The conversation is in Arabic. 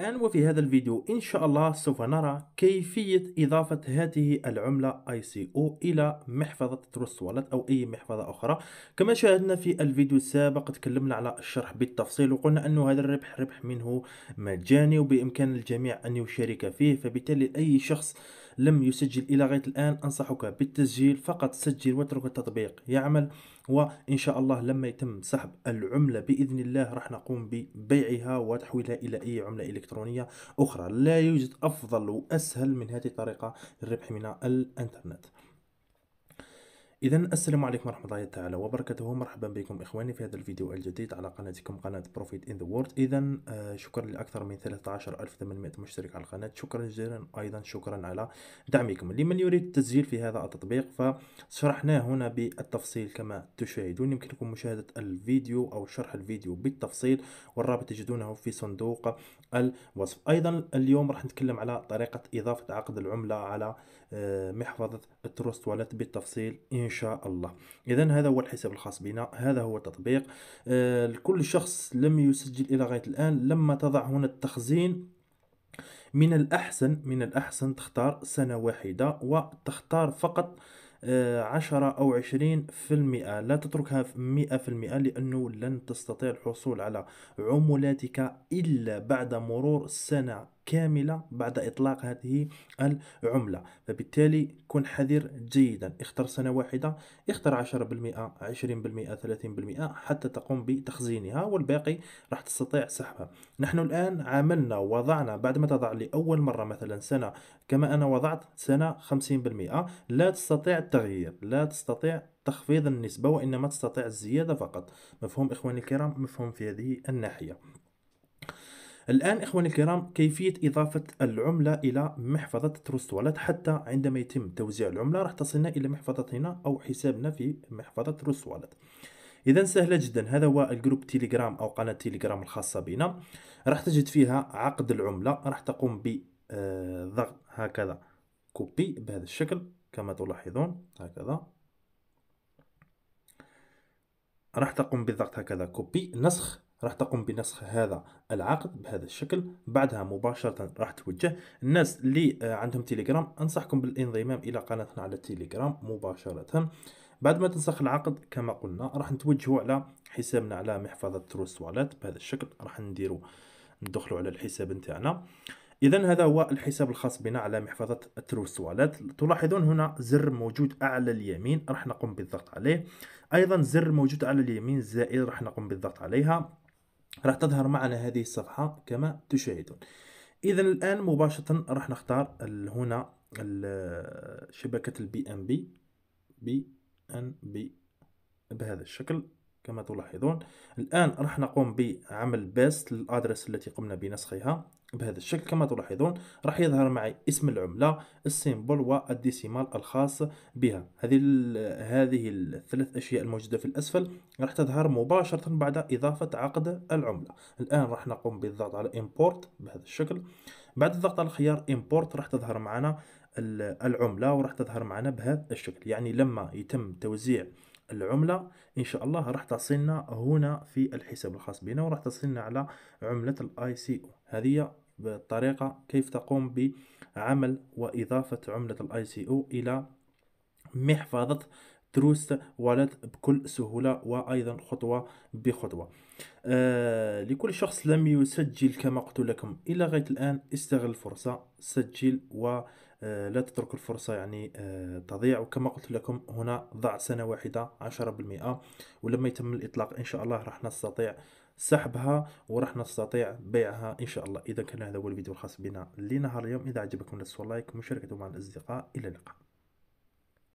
الآن وفي هذا الفيديو إن شاء الله سوف نرى كيفية إضافة هذه العملة ICO إلى محفظة تروس والت أو أي محفظة أخرى كما شاهدنا في الفيديو السابق تكلمنا على الشرح بالتفصيل وقلنا أن هذا الربح ربح منه مجاني وبإمكان الجميع أن يشارك فيه فبالتالي أي شخص لم يسجل إلى غاية الآن أنصحك بالتسجيل فقط سجل واترك التطبيق يعمل وإن شاء الله لما يتم سحب العملة بإذن الله راح نقوم ببيعها وتحويلها إلى أي عملة إلكترونية أخرى لا يوجد أفضل وأسهل من هذه الطريقة للربح من الإنترنت اذا السلام عليكم ورحمه الله تعالى وبركاته مرحبا بكم اخواني في هذا الفيديو الجديد على قناتكم قناه بروفيت ان ذا وورد اذا آه، شكرا لاكثر من 13800 مشترك على القناه شكرا جزيلا ايضا شكرا على دعمكم لمن يريد التسجيل في هذا التطبيق فشرحناه هنا بالتفصيل كما تشاهدون يمكنكم مشاهده الفيديو او شرح الفيديو بالتفصيل والرابط تجدونه في صندوق الوصف ايضا اليوم راح نتكلم على طريقه اضافه عقد العمله على آه، محفظه التروست والت بالتفصيل إن شاء الله اذا هذا هو الحساب الخاص بنا هذا هو التطبيق آه، لكل شخص لم يسجل الى غايه الان لما تضع هنا التخزين من الأحسن من الأحسن تختار سنة واحدة وتختار فقط آه، عشرة أو عشرين في المئة لا تتركها مئة في المئة لأنه لن تستطيع الحصول على عمولاتك إلا بعد مرور سنة كاملة بعد إطلاق هذه العملة فبالتالي كن حذر جيدا اختر سنة واحدة اختر 10% 20% 30% حتى تقوم بتخزينها والباقي راح تستطيع سحبها نحن الآن عملنا وضعنا بعد ما تضع لأول مرة مثلا سنة كما أنا وضعت سنة 50% لا تستطيع التغيير لا تستطيع تخفيض النسبة وإنما تستطيع الزيادة فقط مفهوم إخواني الكرام مفهوم في هذه الناحية الآن إخواني الكرام كيفية إضافة العملة إلى محفظة تروست والت حتى عندما يتم توزيع العملة راح تصلنا إلى محفظة هنا أو حسابنا في محفظة تروست والت إذا سهلة جدا هذا هو الجروب تيليجرام أو قناة تيليجرام الخاصة بنا راح تجد فيها عقد العملة راح تقوم بضغط آه، هكذا كوبي بهذا الشكل كما تلاحظون هكذا راح تقوم بالضغط هكذا كوبي نسخ راح تقوم بنسخ هذا العقد بهذا الشكل بعدها مباشرة راح توجه الناس اللي آه، عندهم تيليجرام أنصحكم بالانضمام إلى قناتنا على التليجرام مباشرة بعد ما تنسخ العقد كما قلنا راح نتوجهوا على حسابنا على محفظة تروس والات بهذا الشكل راح نديرو ندخلوا على الحساب نتاعنا اذا هذا هو الحساب الخاص بنا على محفظه تروس والات تلاحظون هنا زر موجود اعلى اليمين راح نقوم بالضغط عليه ايضا زر موجود على اليمين زائد راح نقوم بالضغط عليها راح تظهر معنا هذه الصفحة كما تشاهدون اذا الان مباشرة راح نختار هنا شبكة البي ام بي بي ان بي بهذا الشكل كما تلاحظون الان راح نقوم بعمل بيست للادرس التي قمنا بنسخها بهذا الشكل كما تلاحظون راح يظهر معي اسم العملة السيمبل والديسيمال الخاص بها هذه هذه الثلاث أشياء الموجودة في الأسفل راح تظهر مباشرة بعد إضافة عقد العملة الآن راح نقوم بالضغط على امبورت بهذا الشكل بعد الضغط على خيار امبورت راح تظهر معنا العملة وراح تظهر معنا بهذا الشكل يعني لما يتم توزيع العملة إن شاء الله راح تصلنا هنا في الحساب الخاص بنا وراح تصلنا على عملة الاي سي او هذه بالطريقة كيف تقوم بعمل وإضافة عملة الاي سي او إلى محفظة تروست والد بكل سهولة وأيضا خطوة بخطوة آه لكل شخص لم يسجل كما قلت لكم إلى غاية الآن استغل الفرصة سجل و آه آه، لا تترك الفرصة يعني آه، تضيع وكما قلت لكم هنا ضع سنة واحدة 10% ولما يتم الإطلاق إن شاء الله راح نستطيع سحبها وراح نستطيع بيعها ان شاء الله اذا كان هذا هو الفيديو الخاص بنا لنهار اليوم اذا عجبكم لا تنسوا لايك ومشاركته مع الاصدقاء الى اللقاء